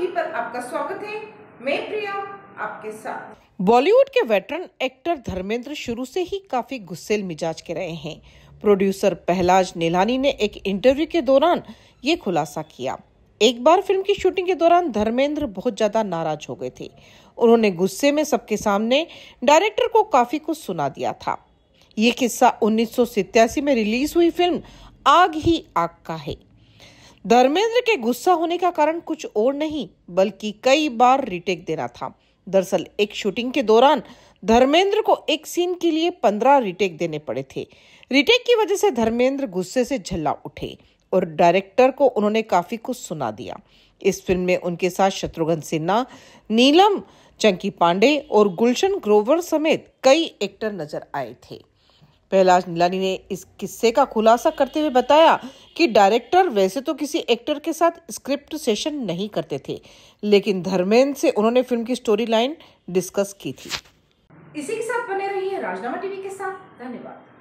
TV पर आपका स्वागत है मैं प्रिया आपके साथ बॉलीवुड के वेटरन एक्टर धर्मेंद्र शुरू से ही काफी गुस्सेल मिजाज के रहे हैं प्रोड्यूसर पहलाज नीलानी ने एक इंटरव्यू के दौरान ये खुलासा किया एक बार फिल्म की शूटिंग के दौरान धर्मेंद्र बहुत ज्यादा नाराज हो गए थे उन्होंने गुस्से में सबके सामने डायरेक्टर को काफी कुछ सुना दिया था ये किस्सा उन्नीस में रिलीज हुई फिल्म आग ही आग का है धर्मेंद्र के गुस्सा होने का कारण कुछ और नहीं बल्कि कई बार रिटेक देना था दरअसल एक शूटिंग के दौरान धर्मेंद्र को एक सीन के लिए पंद्रह रिटेक देने पड़े थे रिटेक की वजह से धर्मेंद्र गुस्से से झल्ला उठे और डायरेक्टर को उन्होंने काफी कुछ सुना दिया इस फिल्म में उनके साथ शत्रुघ्न सिन्हा नीलम चंकी पांडे और गुलशन ग्रोवर समेत कई एक्टर नजर आए थे पहलाज नीलानी ने इस किस्से का खुलासा करते हुए बताया कि डायरेक्टर वैसे तो किसी एक्टर के साथ स्क्रिप्ट सेशन नहीं करते थे लेकिन धर्मेंद्र से उन्होंने फिल्म की स्टोरी लाइन डिस्कस की थी इसी के साथ बने रहिए राजनामा टीवी के साथ धन्यवाद